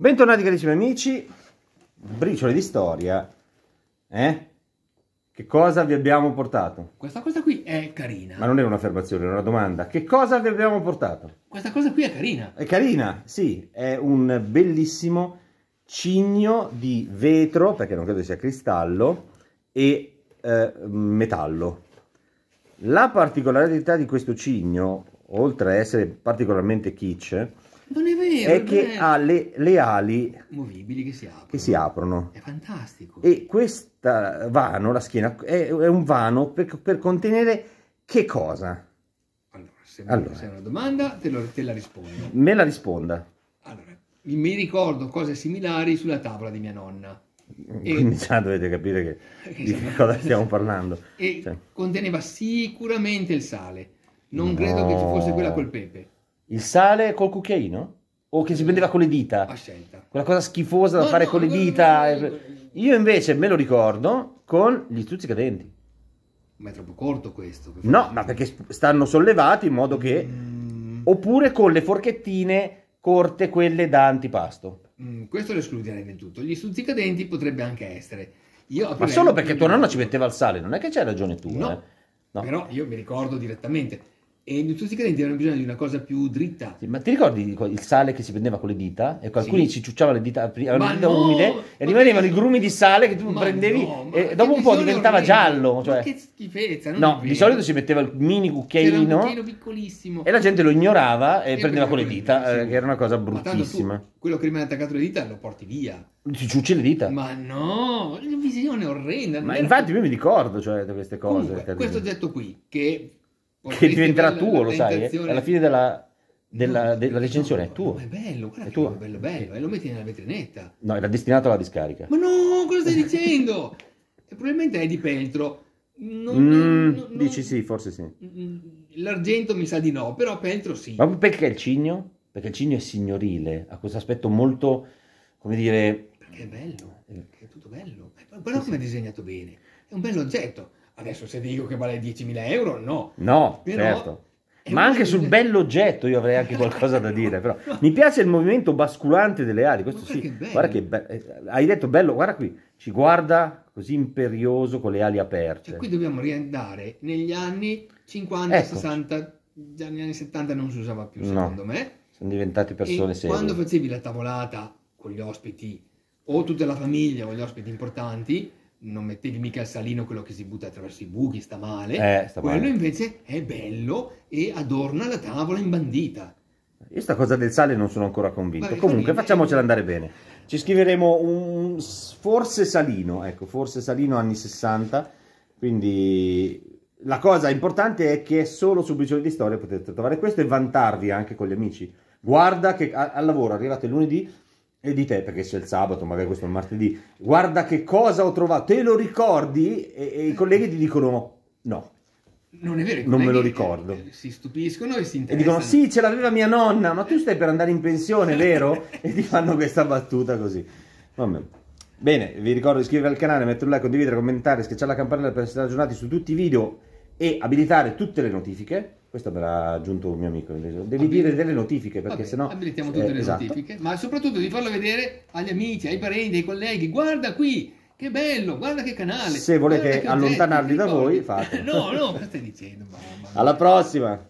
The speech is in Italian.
Bentornati carissimi amici, briciole di storia, eh? Che cosa vi abbiamo portato? Questa cosa qui è carina. Ma non è un'affermazione, è una domanda. Che cosa vi abbiamo portato? Questa cosa qui è carina. È carina, sì, è un bellissimo cigno di vetro, perché non credo sia cristallo, e eh, metallo. La particolarità di questo cigno, oltre a essere particolarmente kitsch, vero, è che ha le, le, ali movibili che si aprono. Che si aprono. È fantastico. E questa vano, la schiena, è, è un vano per, per, contenere che cosa? Allora, se allora. una domanda te, lo, te la rispondo. Me la risponda. Allora, mi ricordo cose similari sulla tavola di mia nonna. Quindi e... già dovete capire che, eh, di che cosa stiamo parlando. E cioè. conteneva sicuramente il sale. Non no. credo che ci fosse quella col pepe. Il sale col cucchiaino? o che si prendeva con le dita. Ascenta. Ah, Quella cosa schifosa da no, fare no, con le dita. No, Io invece me lo ricordo con gli stuzzicadenti. Ma è troppo corto questo. No, ma perché stanno sollevati in modo che... Mm. Oppure con le forchettine corte, quelle da antipasto. Mm, questo lo escludiamo del tutto. Gli stuzzicadenti potrebbe anche essere. Io ma solo perché tuo nonno ci metteva il sale, non è che c'hai ragione tu. No, eh? no. però io mi ricordo direttamente e i nutrizicanti avevano bisogno di una cosa più dritta. Sì, ma ti ricordi il sale che si prendeva con le dita? E alcuni sì. ci ciucciavano le dita, avevano ma le dita no, umide e rimanevano che... i grumi di sale che tu ma prendevi no, e dopo un po' diventava orrendo. giallo. Cioè... che schifezza! no, di solito si metteva il mini cucchiaino e la gente lo ignorava e, e prendeva con le dita, dita eh, che era una cosa bruttissima. Tu, quello che rimane attaccato alle dita lo porti via. Ti ciucci le dita? Ma no, la visione orrenda. Ma infatti io mi ricordo cioè, di queste cose. Comunque, questo detto qui, che che diventerà bello, tuo, lo sai, eh? alla fine della, della, no, della recensione no, è tuo. è bello, guarda è tuo. bello, bello, e lo metti nella vetrinetta. No, era destinato alla discarica. Ma no, cosa stai dicendo? probabilmente è di peltro. Non, mm, non, non, dici sì, forse sì. Mm, l'argento mi sa di no, però peltro sì. Ma perché il cigno? Perché il cigno è signorile, ha questo aspetto molto, come dire... Perché è bello, perché è tutto bello. Guarda sì, come è disegnato bene, è un bello oggetto Adesso se dico che vale 10.000 euro, no. No, però, certo. Ma anche sul bell'oggetto io avrei anche qualcosa da dire, però. Mi piace il movimento basculante delle ali, questo sì. Che guarda che bello. Eh, hai detto bello, guarda qui, ci guarda così imperioso con le ali aperte. E cioè, qui dobbiamo riandare negli anni 50, ecco. 60, negli anni 70 non si usava più, secondo no. me. Sono diventati persone e serie. Quando facevi la tavolata con gli ospiti o tutta la famiglia o gli ospiti importanti, non mettevi mica il salino quello che si butta attraverso i buchi, sta male. Eh, sta quello male. invece è bello e adorna la tavola imbandita. Io sta cosa del sale non sono ancora convinto. Vai, Comunque, fammi... facciamocela eh. andare bene. Ci scriveremo un forse salino, ecco, forse salino anni 60. Quindi la cosa importante è che solo su Bisogno di Storia potete trovare questo e vantarvi anche con gli amici. Guarda che al lavoro arrivate lunedì e di te perché c'è il sabato, magari questo è il martedì, guarda che cosa ho trovato, te lo ricordi? E, e i colleghi ti dicono no. Non è vero, non me lo ricordo. Eh, si stupiscono e si interessano. E dicono sì, ce l'aveva mia nonna, ma tu eh. stai per andare in pensione, vero? e ti fanno questa battuta così. Vabbè. Bene, vi ricordo di iscrivervi al canale, mettere un like, condividere, commentare, schiacciare la campanella per essere aggiornati su tutti i video e abilitare tutte le notifiche. Questo me l'ha aggiunto un mio amico. Devi Abili- dire delle notifiche perché Vabbè, sennò. Abilitiamo tutte eh, le esatto. notifiche, ma soprattutto di farlo vedere agli amici, ai parenti, ai colleghi. Guarda qui, che bello, guarda che canale. Se volete oggetti, da voi, fate. no, no, cosa stai dicendo? Mamma. Alla prossima.